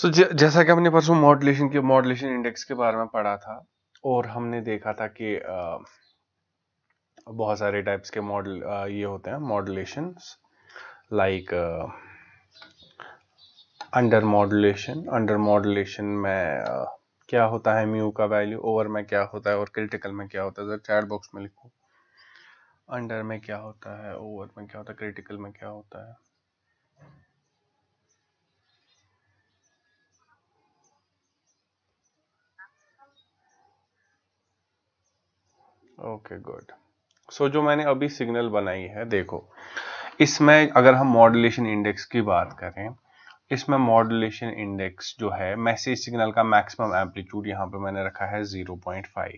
सो so, जैसा कि हमने परसों मॉडलेशन के मॉडलेशन इंडेक्स के बारे में पढ़ा था और हमने देखा था कि बहुत सारे टाइप्स के मॉडल ये होते हैं modulation like under modulation under modulation में आ, क्या होता है म्यू का वैल्यू ओवर में क्या होता है और क्रिटिकल में क्या होता है जरा चैट बॉक्स में लिखो अंडर में क्या होता है ओवर में क्या होता है क्रिटिकल में क्या होता है ओके गुड सो जो मैंने अभी सिग्नल बनाई है देखो इसमें अगर हम मॉडुलेशन इंडेक्स की बात करें इसमें मॉड्यूलेशन इंडेक्स जो है मैसेज सिग्नल का मैक्सिमम एम्पलीट्यूड यहां पे मैंने रखा है 0.5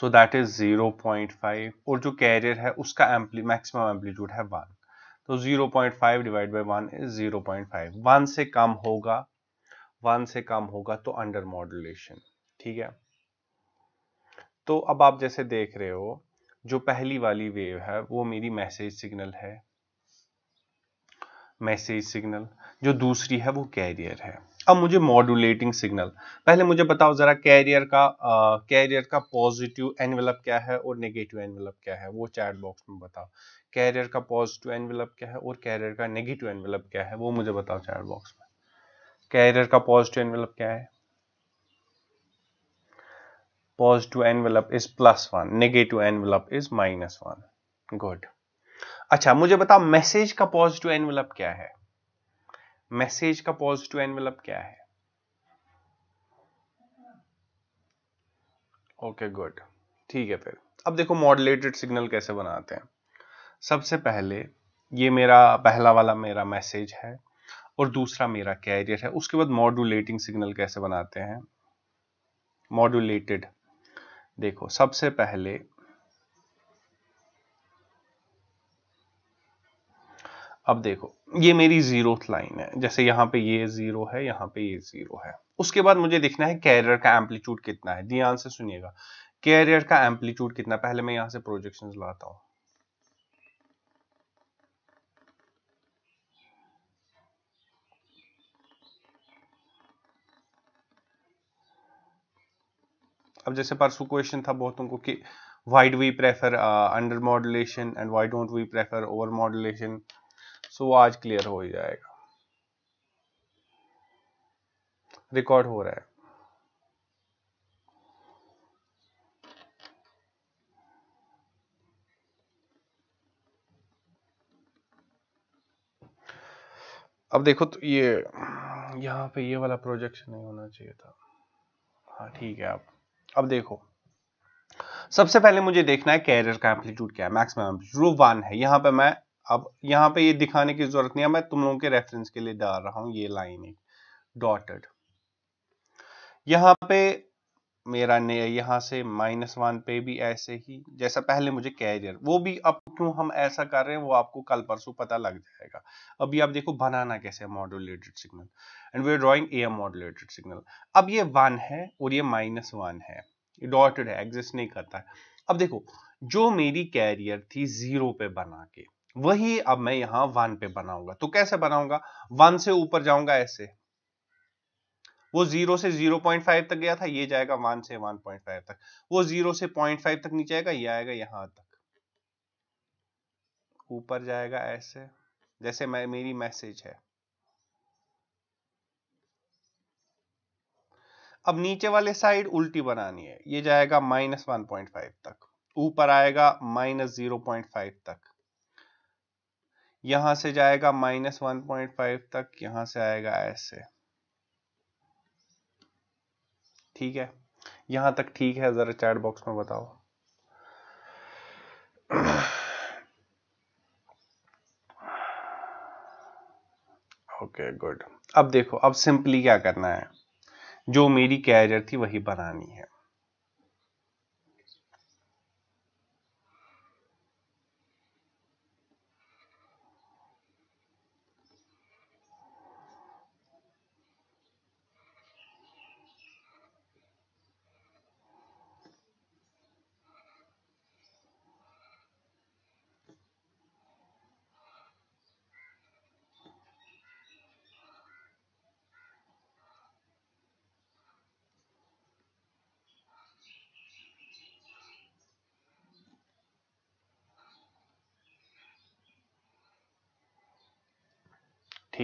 सो दैट इज 0.5 और जो कैरियर है उसका एम्पली मैक्सिमम एम्पलीट्यूड है 1 तो 0.5 divide by one is 0.5 one से कम होगा 1 से कम होगा तो अंडर मॉडुलेशन ठीक है तो अब आप जैसे देख रहे हो जो पहली वाली वेव है वो मेरी मैसेज सिग्नल है मैसेज सिग्नल जो दूसरी है वो कैरियर है अब मुझे मॉड्यूलेटिंग सिग्नल पहले मुझे बताओ जरा कैरियर का कैरियर का पॉजिटिव एनवेलप क्या है और नेगेटिव एनवेलप क्या है वो चैट बॉक्स में बताओ कैरियर का पॉजिटिव एनवेलप क्या है और कैरियर का नेगेटिव एनवेलप क्या है वो मुझे बताओ चैट बॉक्स में कैरियर का पॉजिटिव एनवेलप क्या है positive envelope is plus one negative envelope is minus one good अच्छा मुझे बताओ मैसेज का पॉजिटिव एनवेलप क्या है मैसेज का पॉजिटिव एनवेलप क्या है ओके गुड ठीक है फिर अब देखो मॉडलेटेड सिग्नल कैसे बनाते हैं सबसे पहले ये मेरा पहला वाला मेरा मैसेज है और दूसरा मेरा कैरियर है उसके बाद मॉड्यूलेटिंग सिग्नल कैसे बनाते हैं मॉड्यूलेटेड देखो सबसे पहले अब देखो ये मेरी जीरोथ लाइन है जैसे यहां पे ये जीरो है यहां पे ये जीरो है उसके बाद मुझे देखना है कैरियर का एम्पलीट्यूड कितना है ध्यान हाँ, से सुनिएगा कैरियर का एम्पलीट्यूड कितना पहले मैं यहां से प्रोजेक्शन लाता हूं अब जैसे परसों क्वेश्चन था बहुत उनको कि why'd we prefer under modulation and why don't we prefer over modulation so वो आज क्लियर हो ही जाएगा रिकॉर्ड हो रहा है अब देखो तो ये यहाँ पे ये वाला प्रोजेक्शन नहीं होना चाहिए था हाँ ठीक है आप अब देखो सबसे पहले मुझे देखना है कैरियर का एम्पलीट्यूड क्या है मैक्सिमम एम्पलीट्यूड वन है यहां पे मैं अब यहां पे ये दिखाने की जरूरत नहीं है मैं तुम लोगों के रेफरेंस के लिए डाल रहा हूं ये लाइन एक डॉटेड यहां पे मेरा ने यहाँ से माइनस वन पे भी ऐसे ही जैसा पहले मुझे कैरियर वो भी अब क्यों हम ऐसा कर रहे हैं वो आपको कल परसों पता लग जाएगा अभी आप देखो बनाना कैसे है modulated signal and we drawing a modulated signal अब ये वन है और ये माइनस वन है डॉटेड है एग्जिस्ट नहीं करता है अब देखो जो मेरी कैरियर थी जीरो पे बना के वही अब मैं यहाँ वन पे बनाऊंगा तो कैसे बनाऊंगा वन से ऊपर जाऊंगा ऐसे वो जीरो से जीरो पॉइंट फाइव तक गया था ये जाएगा वन से वन पॉइंट फाइव तक वो जीरो से पॉइंट फाइव तक नीचे आएगा ये आएगा यहां तक ऊपर जाएगा ऐसे जैसे मैं मेरी मैसेज है अब नीचे वाले साइड उल्टी बनानी है ये जाएगा माइनस वन पॉइंट फाइव तक ऊपर आएगा माइनस जीरो पॉइंट फाइव तक यहां से जाएगा माइनस वन पॉइंट फाइव तक यहां से आएगा ऐसे ठीक है यहां तक ठीक है ज़रा चैट बॉक्स में बताओ ओके गुड अब देखो अब सिंपली क्या करना है जो मेरी कैरियर थी वही बनानी है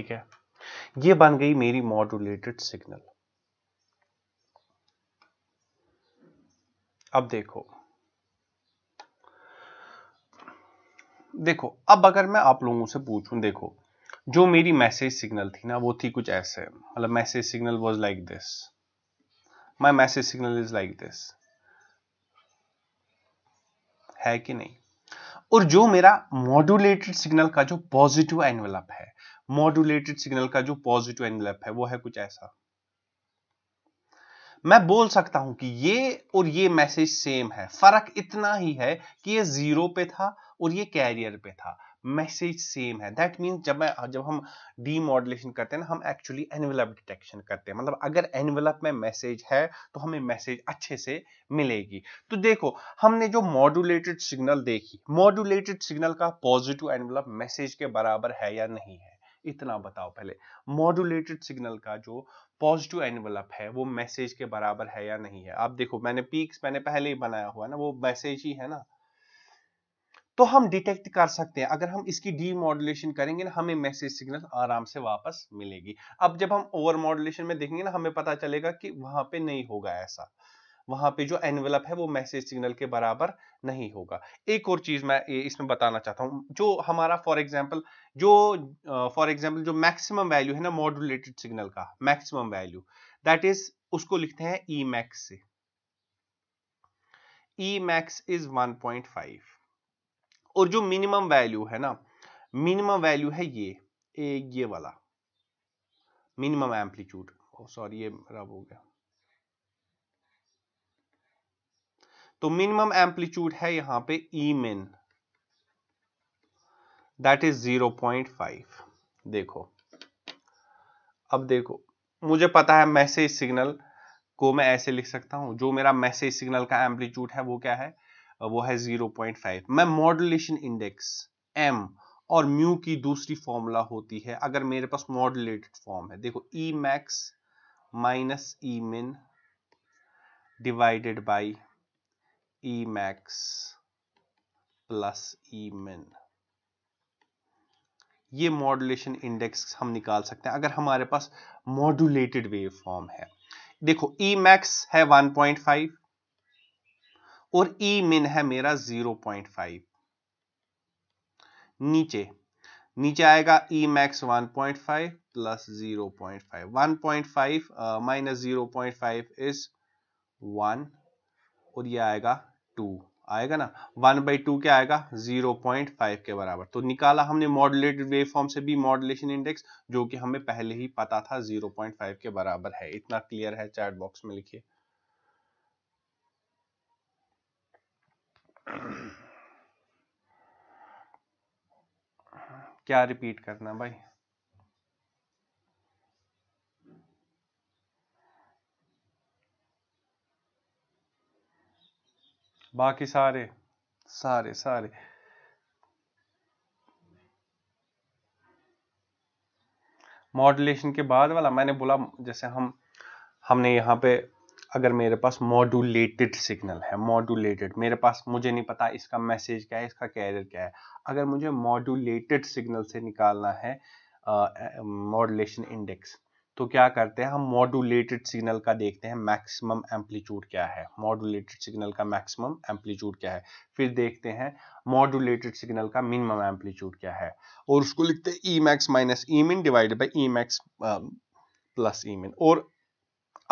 ठीक है ये बन गई मेरी मॉड्यूलेटेड सिग्नल अब देखो देखो अब अगर मैं आप लोगों से पूछूं देखो जो मेरी मैसेज सिग्नल थी ना वो थी कुछ ऐसे मतलब message signal was like this my message signal is like this है कि नहीं और जो मेरा मॉड्यूलेटेड सिग्नल का जो पॉजिटिव एनवेलप है मॉड्यूलेटेड सिग्नल का जो पॉजिटिव एनवेलप है वो है कुछ ऐसा मैं बोल सकता हूं कि ये और ये मैसेज सेम है फर्क इतना ही है कि ये जीरो पे था और ये कैरियर पे था मैसेज सेम है दैट मीन जब मैं जब हम डी मॉडलेशन करते हैं ना हम एक्चुअली एनवेलप डिटेक्शन करते हैं मतलब अगर एनवेलप में मैसेज है तो हमें मैसेज अच्छे से मिलेगी तो देखो हमने जो मॉड्यूलेटेड सिग्नल देखी मॉड्यूलेटेड सिग्नल का पॉजिटिव एनवेलप मैसेज के बराबर है या नहीं है इतना बताओ पहले मॉड्यूलेटेड सिग्नल का जो पॉजिटिव एनवलप है वो मैसेज के बराबर है या नहीं है आप देखो मैंने पीक्स मैंने पहले ही बनाया हुआ ना वो मैसेज ही है ना तो हम डिटेक्ट कर सकते हैं अगर हम इसकी डी मॉडुलेशन करेंगे ना हमें मैसेज सिग्नल आराम से वापस मिलेगी अब जब हम ओवर मॉड्यूलेशन में देखेंगे ना हमें पता चलेगा कि वहां पे नहीं होगा ऐसा वहां पे जो एनवेलप है वो मैसेज सिग्नल के बराबर नहीं होगा एक और चीज मैं इसमें बताना चाहता हूँ जो हमारा फॉर एग्जाम्पल जो फॉर एग्जाम्पल जो मैक्सिमम वैल्यू है ना मॉड्यूलेटेड सिग्नल का मैक्सिमम वैल्यू दैट इज उसको लिखते हैं ई मैक्स से ई मैक्स इज फाइव और जो मिनिमम वैल्यू है ना मिनिमम वैल्यू है ये ए, ये वाला मिनिमम एम्पलीट्यूड सॉरी ये रब हो गया तो मिनिमम एम्पलीट्यूड है यहां पे ई मिन दैट इज 0.5 देखो अब देखो मुझे पता है मैसेज सिग्नल को मैं ऐसे लिख सकता हूं जो मेरा मैसेज सिग्नल का एम्पलीट्यूड है वो क्या है वो है 0.5 मैं मॉडुलेशन इंडेक्स एम और म्यू की दूसरी फॉर्मूला होती है अगर मेरे पास मॉडुलेटेड फॉर्म है देखो ई max minus E min divided by E max plus E min ये मॉडुलेशन इंडेक्स हम निकाल सकते हैं अगर हमारे पास मॉडुलेटेड वेव फॉर्म है देखो ई मैक्स है 1.5 और ई मिन है मेरा 0.5 नीचे नीचे आएगा E max 1.5 plus 0.5 1.5 minus 0.5 is 1 और ये आएगा टू आएगा ना वन बाई टू क्या आएगा जीरो पॉइंट फाइव के बराबर तो निकाला हमने मॉडुलेटेड वेव फॉर्म से भी मॉडुलेशन इंडेक्स जो कि हमें पहले ही पता था जीरो पॉइंट फाइव के बराबर है इतना क्लियर है चैट बॉक्स में लिखिए क्या रिपीट करना भाई बाकी सारे सारे सारे मॉड्यूलेशन के बाद वाला मैंने बोला जैसे हम हमने यहाँ पे अगर मेरे पास मॉड्यूलेटेड सिग्नल है मॉड्यूलेटेड मेरे पास मुझे नहीं पता इसका मैसेज क्या है इसका कैरियर क्या है अगर मुझे मॉड्यूलेटेड सिग्नल से निकालना है मॉडुलेशन इंडेक्स तो क्या करते हैं हम मॉड्यूलेटेड सिग्नल का देखते हैं मैक्सिमम एम्पलीट्यूड क्या है मॉड्यूलेटेड सिग्नल का मैक्सिमम एम्पलीट्यूड क्या है फिर देखते हैं मॉड्यूलेटेड सिग्नल का मिनिमम एम्पलीट्यूड क्या है और उसको लिखते हैं ई max minus E min divided by E max plus E min और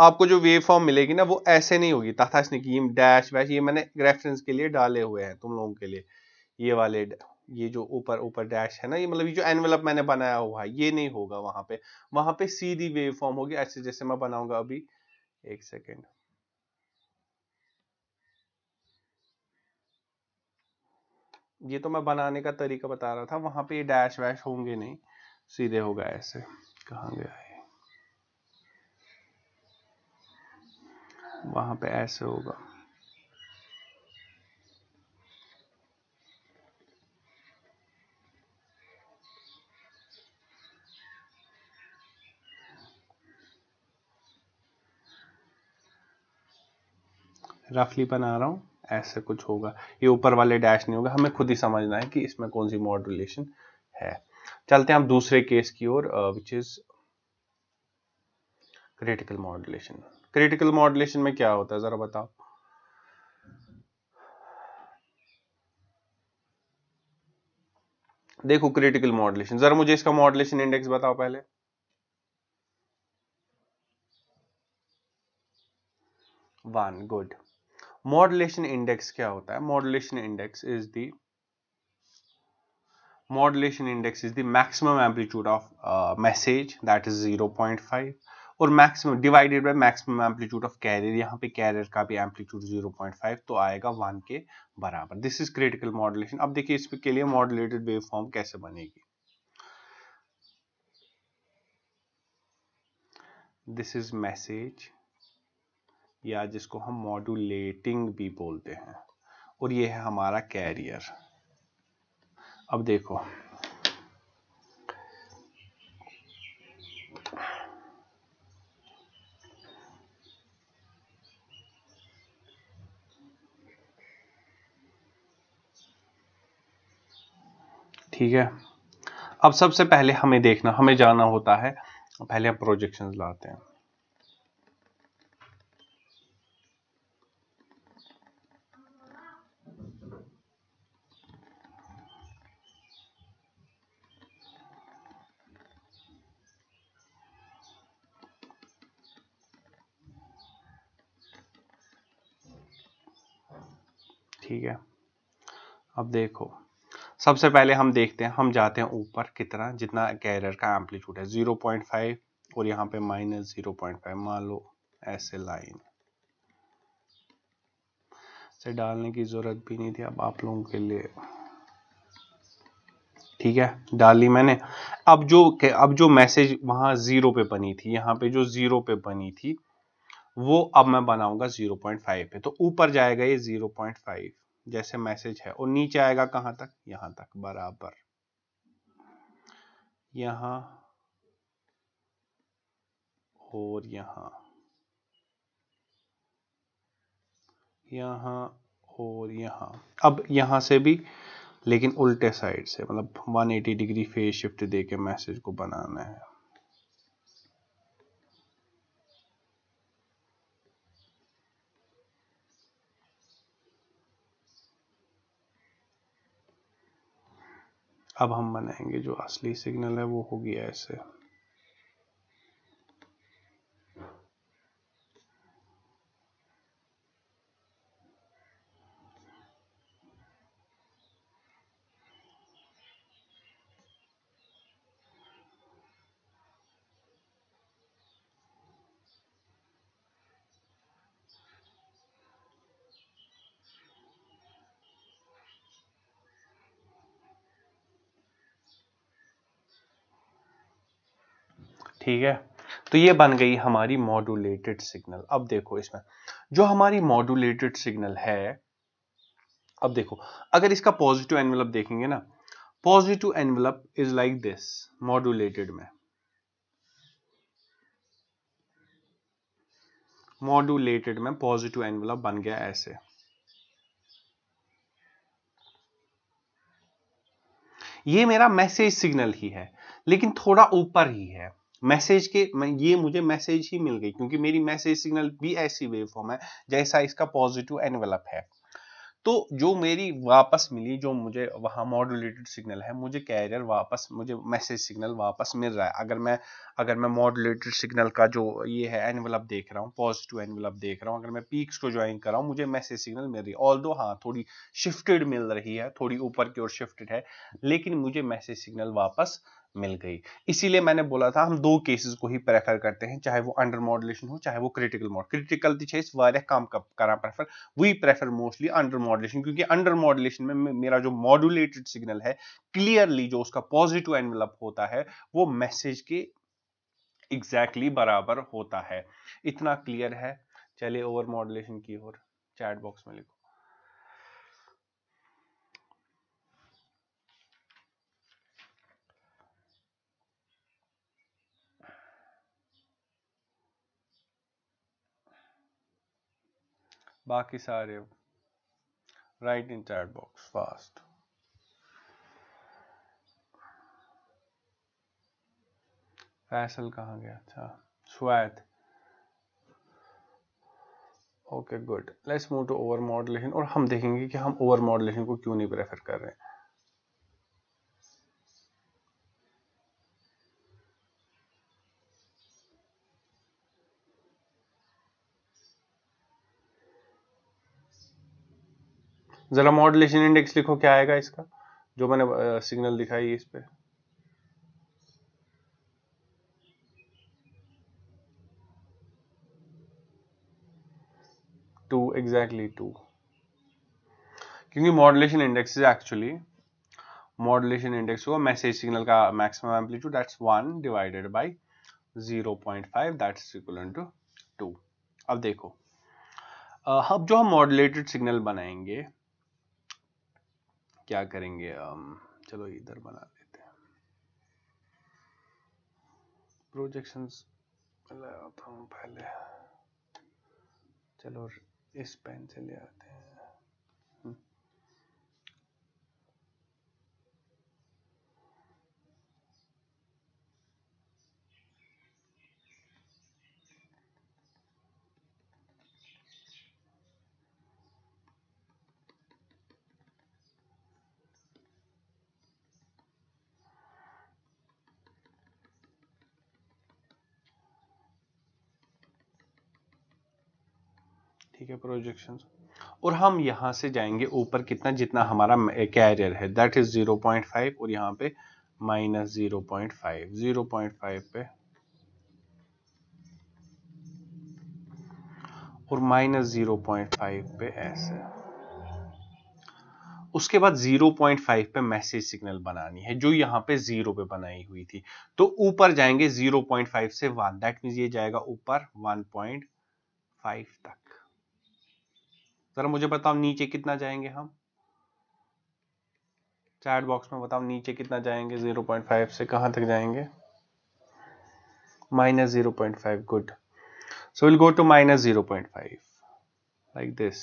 आपको जो वेव फॉर्म मिलेगी ना वो ऐसे नहीं होगी तथा की डैश वैश ये मैंने रेफरेंस के लिए डाले हुए हैं तुम लोगों के लिए ये वाले ये जो ऊपर ऊपर डैश है ना ये मतलब ये जो एनवेलप मैंने बनाया हुआ है ये नहीं होगा वहां पे वहां पे सीधी वेव फॉर्म होगी ऐसे जैसे मैं बनाऊंगा अभी एक सेकेंड ये तो मैं बनाने का तरीका बता रहा था वहां पे ये डैश वैश होंगे नहीं सीधे होगा ऐसे कहा गया है वहां पे ऐसे होगा रफली बना रहा हूँ ऐसे कुछ होगा ये ऊपर वाले डैश नहीं होगा हमें खुद ही समझना है कि इसमें कौन सी मॉड रिलेशन है चलते हैं हम दूसरे केस की ओर which is critical modulation critical modulation में क्या होता है जरा बताओ देखो क्रिटिकल मॉडुलेशन जरा मुझे इसका मॉडुलेशन इंडेक्स बताओ पहले वन गुड मॉडुलेशन इंडेक्स क्या होता है modulation index is the modulation index is the maximum amplitude of message that is 0.5 और maximum divided by maximum amplitude of carrier यहां पे कैरियर का भी एम्पलीट्यूड 0.5 तो आएगा 1 के बराबर दिस इज क्रिटिकल मॉडुलेशन अब देखिए इस पे के लिए मॉडुलेटेड फॉर्म कैसे बनेगी दिस इज मैसेज या जिसको हम मॉड्यूलेटिंग भी बोलते हैं और ये है हमारा कैरियर अब देखो ठीक है अब सबसे पहले हमें देखना हमें जाना होता है पहले हम प्रोजेक्शंस लाते हैं ठीक है अब देखो सबसे पहले हम देखते हैं हम जाते हैं ऊपर कितना जितना कैरियर का एम्पलीट्यूड है 0.5 और यहाँ पे माइनस जीरो मान लो ऐसे लाइन से डालने की ज़रूरत भी नहीं थी अब आप लोगों के लिए ठीक है डाल ली मैंने अब जो अब जो मैसेज वहां ज़ीरो पे बनी थी यहाँ पे जो ज़ीरो पे बनी थी वो अब मैं बनाऊंगा 0.5 पे तो ऊपर जाएगा ये 0.5 जैसे मैसेज है और नीचे आएगा कहां तक यहां तक बराबर यहां और यहां यहां और यहां अब यहां से भी लेकिन उल्टे साइड से मतलब 180 डिग्री फेज शिफ्ट दे के मैसेज को बनाना है अब हम बनाएंगे जो असली सिग्नल है वो हो गया ऐसे ठीक है तो ये बन गई हमारी मॉड्यूलेटेड सिग्नल अब देखो इसमें जो हमारी मॉड्यूलेटेड सिग्नल है अब देखो अगर इसका पॉजिटिव एनवेलप देखेंगे ना positive envelope is like this modulated में मॉड्यूलेटेड में पॉजिटिव एनवेलप बन गया ऐसे ये मेरा मैसेज सिग्नल ही है लेकिन थोड़ा ऊपर ही है मैसेज के ये मुझे मैसेज ही मिल गई क्योंकि मेरी मैसेज सिग्नल भी ऐसी वेव फॉर्म है जैसा इसका पॉजिटिव एनवेलप है तो जो मेरी वापस मिली जो मुझे वहाँ मॉड्यूलेटेड सिग्नल है मुझे कैरियर वापस मुझे मैसेज सिग्नल वापस मिल रहा है अगर मैं अगर मैं मॉड्यूलेटेड सिग्नल का जो ये है एनवलप देख रहा हूँ पॉजिटिव एनवेलप देख रहा हूँ अगर मैं पीक्स को ज्वाइन कर रहा हूँ मुझे मैसेज सिग्नल मिल रही है ऑल दो हाँ थोड़ी शिफ्टेड मिल रही है थोड़ी ऊपर की ओर शिफ्टेड है लेकिन मुझे मैसेज सिग्नल वापस मिल गई इसीलिए मैंने बोला था हम दो केसेस को ही प्रेफर करते हैं चाहे वो अंडर मॉडलेशन हो चाहे वो क्रिटिकल मॉड क्रिटिकल तो काम करा prefer we prefer mostly under modulation क्योंकि अंडर मॉडलेशन में, मेरा जो मॉड्यूलेटेड सिग्नल है क्लियरली जो उसका पॉजिटिव एनवलप होता है वो मैसेज के एग्जैक्टली exactly बराबर होता है इतना क्लियर है चलिए ओवर मॉडलेशन की ओर चैट बॉक्स में लिखो बाकी सारे write in chat box fast Faisal कहाँ गया अच्छा स्वैत okay good let's move to over modulation और हम देखेंगे कि हम ओवर मॉडलेशन को क्यों नहीं प्रेफर कर रहे हैं ज़रा मॉडुलेशन इंडेक्स लिखो क्या आएगा इसका जो मैंने सिग्नल दिखाई इस पर टू एग्जैक्टली टू क्योंकि modulation index is actually modulation index हुआ मैसेज सिग्नल का maximum amplitude that's one divided by zero point five that's equal to two अब देखो अब जो हम मॉडुलेटेड सिग्नल बनाएंगे क्या करेंगे हम चलो इधर बना लेते हैं प्रोजेक्शंस ले हूँ पहले चलो इस पेन से ले आते हैं ठीक है प्रोजेक्शन और हम यहाँ से जाएंगे ऊपर कितना जितना हमारा कैरियर है दैट इज 0.5 और यहाँ पे minus zero point five zero point five पे और माइनस जीरो पॉइंट फाइव पे ऐसे उसके बाद 0.5 पे मैसेज सिग्नल बनानी है जो यहाँ पे जीरो पे बनाई हुई थी तो ऊपर जाएंगे 0.5 से 1 दैट मीन ये जाएगा ऊपर 1.5 तक ज़रा मुझे बताओ नीचे कितना जाएंगे हम चैट बॉक्स में बताओ नीचे कितना जाएंगे 0.5 से कहां तक जाएंगे good so will go to minus zero point five like this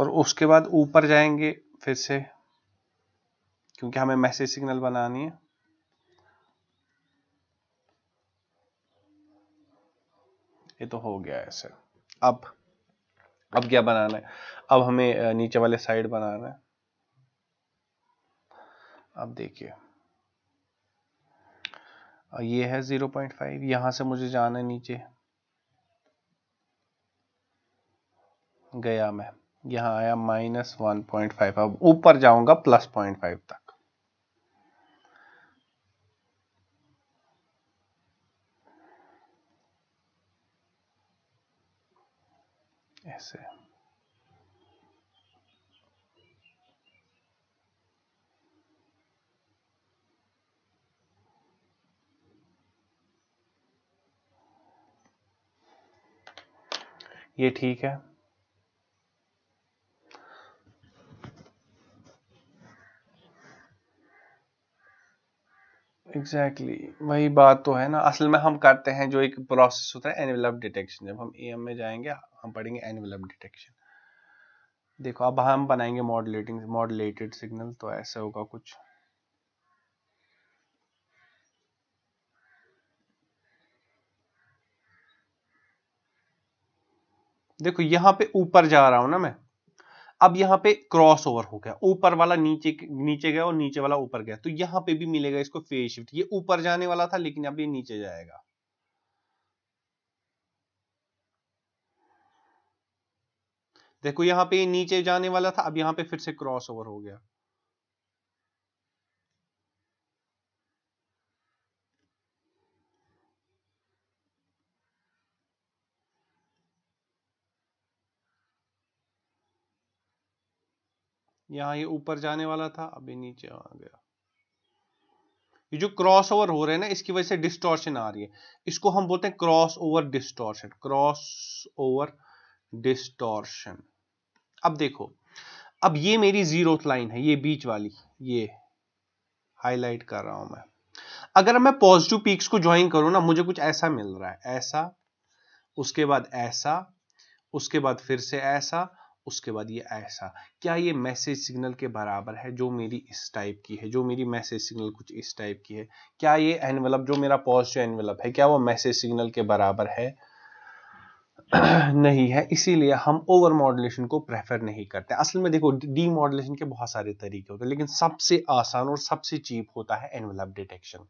और उसके बाद ऊपर जाएंगे फिर से क्योंकि हमें मैसेज सिग्नल बनानी है ये तो हो गया ऐसे अब अब क्या बनाना है अब हमें नीचे वाले साइड बनाना है अब देखिए ये है 0.5 यहां से मुझे जाना है नीचे गया मैं यहां आया माइनस वन पॉइंट फाइव अब ऊपर जाऊंगा प्लस पॉइंट फाइव तक ऐसे ये ठीक है एग्जैक्टली exactly. वही बात तो है ना असल में हम करते हैं जो एक प्रोसेस होता है एनवेलप डिटेक्शन जब हम एम में जाएंगे हम पढ़ेंगे एनवेलप डिटेक्शन देखो अब हम बनाएंगे मॉडलेटिंग मॉडलेटेड सिग्नल तो ऐसा होगा कुछ देखो यहाँ पे ऊपर जा रहा हूं ना मैं अब यहाँ पे क्रॉस ओवर हो गया ऊपर वाला नीचे नीचे गया और नीचे वाला ऊपर गया तो यहाँ पे भी मिलेगा इसको फेज शिफ्ट ये ऊपर जाने वाला था लेकिन अब ये नीचे जाएगा देखो यहाँ पे नीचे जाने वाला था अब यहाँ पे फिर से क्रॉस ओवर हो गया यहाँ ये ऊपर जाने वाला था अभी नीचे आ गया ये जो क्रॉस ओवर हो रहे हैं ना इसकी वजह से डिस्टॉर्शन आ रही है इसको हम बोलते हैं cross over distortion cross over distortion अब देखो अब ये मेरी जीरो लाइन है ये बीच वाली ये हाईलाइट कर रहा हूं मैं अगर मैं पॉजिटिव पीक्स को ज्वाइन करूं ना मुझे कुछ ऐसा मिल रहा है ऐसा उसके बाद ऐसा उसके बाद फिर से ऐसा उसके बाद ये ऐसा क्या ये मैसेज सिग्नल के बराबर है जो मेरी इस टाइप की है जो मेरी मैसेज सिग्नल कुछ इस टाइप की है क्या ये एनवेलप जो मेरा पॉजिटिव एनवेलप है क्या वो मैसेज सिग्नल के बराबर है नहीं है इसीलिए हम ओवर मॉडुलेशन को प्रेफर नहीं करते असल में देखो डी मॉडुलेशन के बहुत सारे तरीके होते हैं लेकिन सबसे आसान और सबसे चीप होता है एनवेलप डिटेक्शन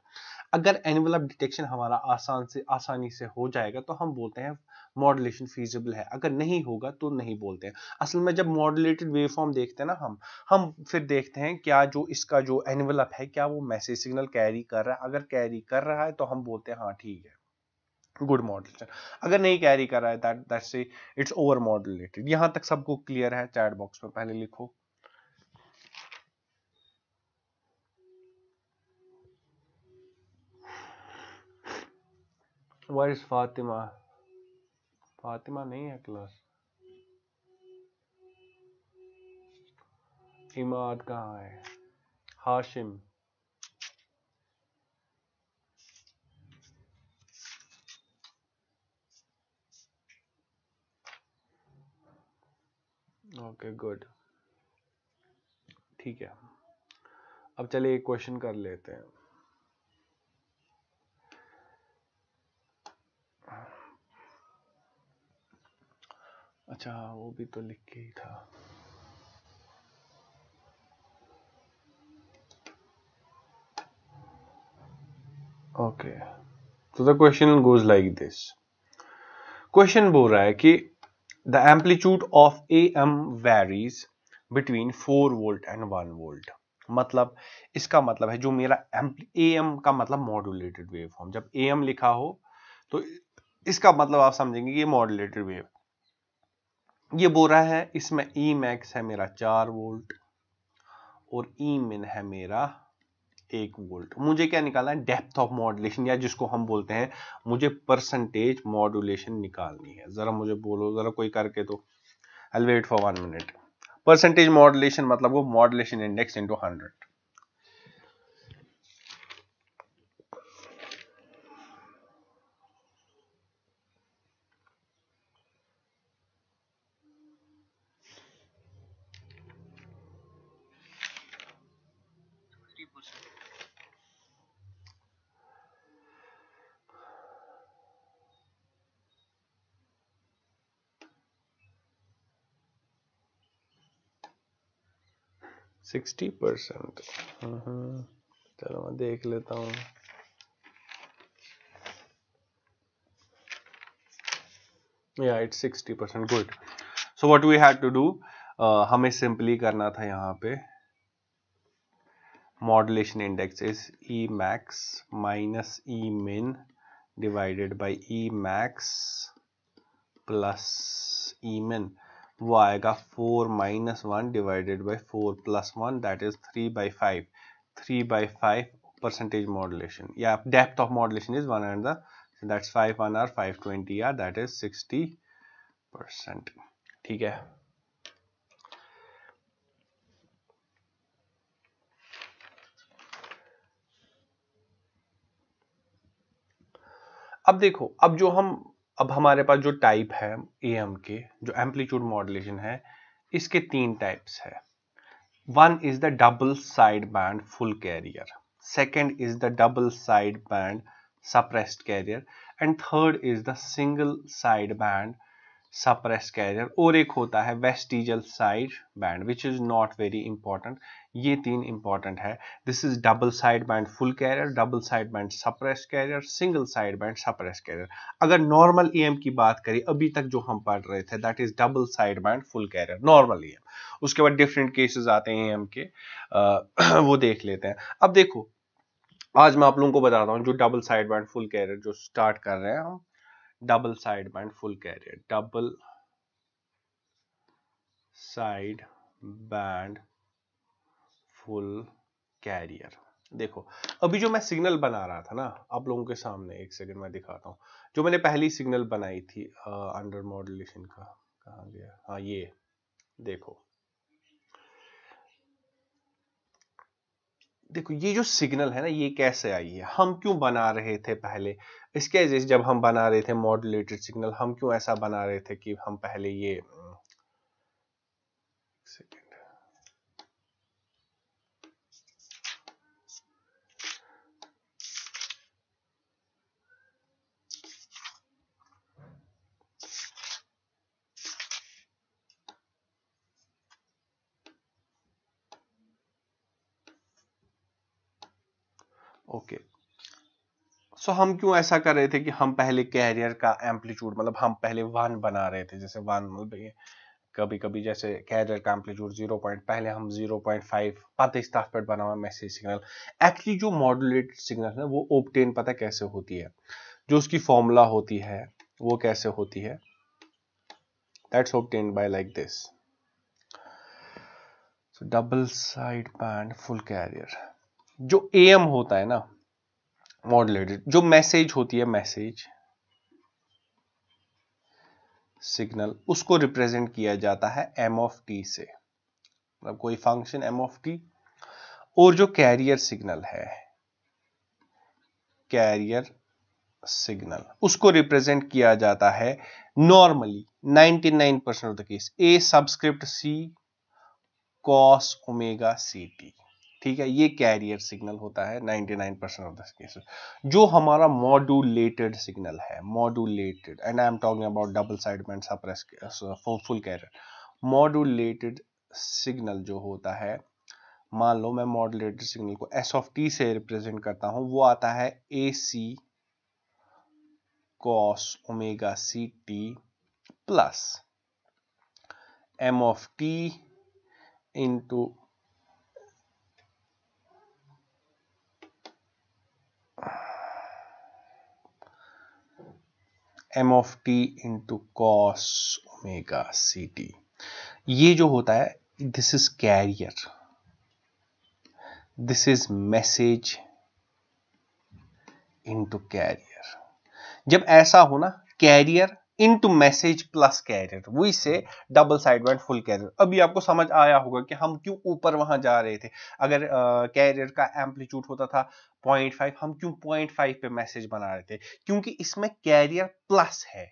अगर एनवेलप डिटेक्शन हमारा आसान से आसानी से हो जाएगा तो हम बोलते हैं मॉडलेशन फीजिबल है अगर नहीं होगा तो नहीं बोलते हैं असल में जब मॉडलेटेड वेव फॉर्म देखते हैं ना हम हम फिर देखते हैं क्या जो इसका जो एनवलप है क्या वो मैसेज सिग्नल कैरी कर रहा है अगर कैरी कर रहा है तो हम बोलते हैं हाँ ठीक है गुड मॉडलेशन अगर नहीं कैरी कर रहा है दैट दैट से इट्स ओवर मॉडलेटेड यहां तक सबको क्लियर है चैट बॉक्स में पहले लिखो Where is Fatima? फातिमा नहीं है क्लास इमाद कहाँ है हाशिम ओके गुड ठीक है अब चलिए एक क्वेश्चन कर लेते हैं अच्छा हाँ, वो भी तो लिख के ही था ओके तो the question goes like this question बोल रहा है कि the amplitude of a M varies between four volt and one volt मतलब इसका मतलब है जो मेरा ए एम का मतलब मॉड्यूलेटेड वेव फॉर्म जब ए एम लिखा हो तो इसका मतलब आप समझेंगे ये मॉड्यूलेटेड वेव ये बोरा है इसमें ई मैक्स है मेरा चार वोल्ट और ई मिन है मेरा एक वोल्ट मुझे क्या निकालना है डेप्थ ऑफ मॉडुलेशन या जिसको हम बोलते हैं मुझे परसेंटेज मॉडुलेशन निकालनी है जरा मुझे बोलो जरा कोई करके तो I wait for one minute percentage modulation मतलब वो modulation index into hundred sixty percent hmm, चलो मैं देख लेता हूँ या it's sixty percent good so what we had to do हमें सिंपली करना था यहाँ पे modulation index is E max minus E min divided by E max plus E min वो आएगा four minus one divided by four plus one that is three by five three by five percentage modulation या depth of modulation is one and that's five one are five twenty are that is sixty percent ठीक है अब देखो अब जो हम अब हमारे पास जो टाइप है ए एम के जो एम्पलीट्यूड मॉडुलेशन है इसके तीन टाइप्स है one is the double side band full carrier second is the double side band suppressed carrier and third is the single side band suppress carrier और एक होता है vestigial side band which is not very important ये तीन important है this is double side band full carrier double side band suppress carrier single side band suppress carrier अगर normal AM e की बात करें अभी तक जो हम पढ़ रहे थे that is double side band full carrier normal AM उसके बाद डिफरेंट केसेस आते हैं ईएम e के आ, वो देख लेते हैं अब देखो आज मैं आप लोगों को बता रहा हूँ जो double side band full carrier जो स्टार्ट कर रहे हैं हम double side band full carrier double side band full carrier देखो अभी जो मैं सिग्नल बना रहा था ना आप लोगों के सामने एक सेकंड मैं दिखाता हूँ जो मैंने पहली सिग्नल बनाई थी अंडर uh, मॉडुलेशन का कहा गया हाँ ये देखो देखो ये जो सिग्नल है ना ये कैसे आई है हम क्यों बना रहे थे पहले इसके जैसे जब हम बना रहे थे मॉडुलेटेड सिग्नल हम क्यों ऐसा बना रहे थे कि हम पहले ये तो हम क्यों ऐसा कर रहे थे कि हम पहले कैरियर का एम्पलीट्यूड मतलब हम पहले वन बना रहे थे जैसे वन मतलब कभी कभी जैसे कैरियर का एम्पलीट्यूड जीरो पॉइंट पहले हम जीरो पॉइंट फाइव पाते स्टाफ पेट बना हुआ मैसेज सिग्नल एक्चुअली जो मॉडुलेटेड सिग्नल है वो ओपटेन पता कैसे होती है जो उसकी फॉर्मूला होती है वो कैसे होती है that's obtain by like this double side band full carrier जो ए एम होता है ना मॉडलेटेड जो मैसेज होती है मैसेज सिग्नल उसको रिप्रेजेंट किया जाता है एम ऑफ टी से मतलब कोई फंक्शन एम ऑफ टी और जो कैरियर सिग्नल है कैरियर सिग्नल उसको रिप्रेजेंट किया जाता है normally 99 percent of the case A subscript C cos omega C T ठीक है ये कैरियर सिग्नल होता है 99 परसेंट ऑफ द केसेस जो हमारा मॉड्यूलेटेड सिग्नल है modulated and I am talking about double side suppress full carrier modulated signal जो होता है मान लो मैं मॉड्यूलेटेड सिग्नल को एस ऑफ टी से रिप्रेजेंट करता हूं वो आता है A C cos omega C T plus M of T into M of T into cos omega C T ये जो होता है this is carrier this is message into career जब ऐसा हो ना carrier into message plus carrier वही से double side band full carrier अभी आपको समझ आया होगा कि हम क्यों ऊपर वहां जा रहे थे अगर कैरियर uh, का एम्पलीट्यूड होता था 0.5 हम क्यों 0.5 पे मैसेज बना रहे थे क्योंकि इसमें कैरियर प्लस है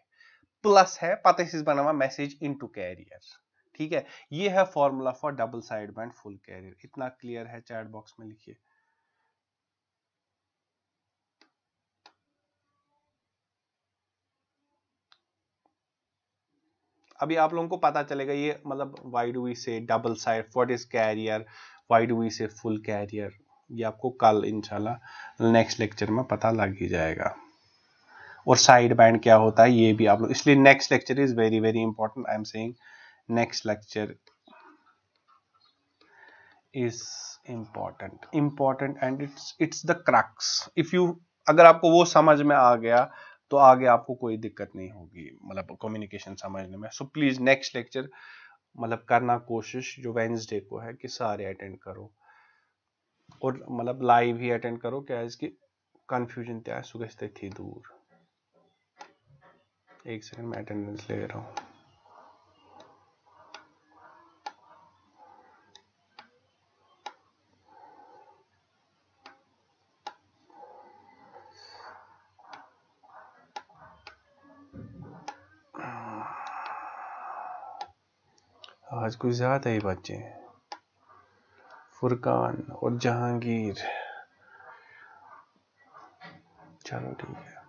प्लस है इस बना हुआ मैसेज इनटू कैरियर ठीक है ये है formula for double side band full carrier इतना क्लियर है चैट बॉक्स में लिखिए अभी आप लोगों को पता चलेगा ये मतलब why do we say double side what is carrier why do we say full carrier ये आपको कल इंशाल्लाह नेक्स्ट लेक्चर में पता लग ही जाएगा और साइड बैंड क्या होता है ये भी आप लोग इसलिए next lecture is very very important I am saying next lecture is important important and it's it's the crux if you अगर आपको वो समझ में आ गया तो आगे आपको कोई दिक्कत नहीं होगी मतलब कम्युनिकेशन समझने में सो प्लीज़ नेक्स्ट लेक्चर मतलब करना कोशिश जो वेंसडे को है कि सारे अटेंड करो और मतलब लाइव ही अटेंड करो क्या इसकी कन्फ्यूजन त्या सुगस्ते थी दूर एक सेकंड मैं अटेंडेंस ले रहा हूँ आज कुछ ज़्यादा ही बच्चे हैं फुरकान और जहांगीर चलो ठीक है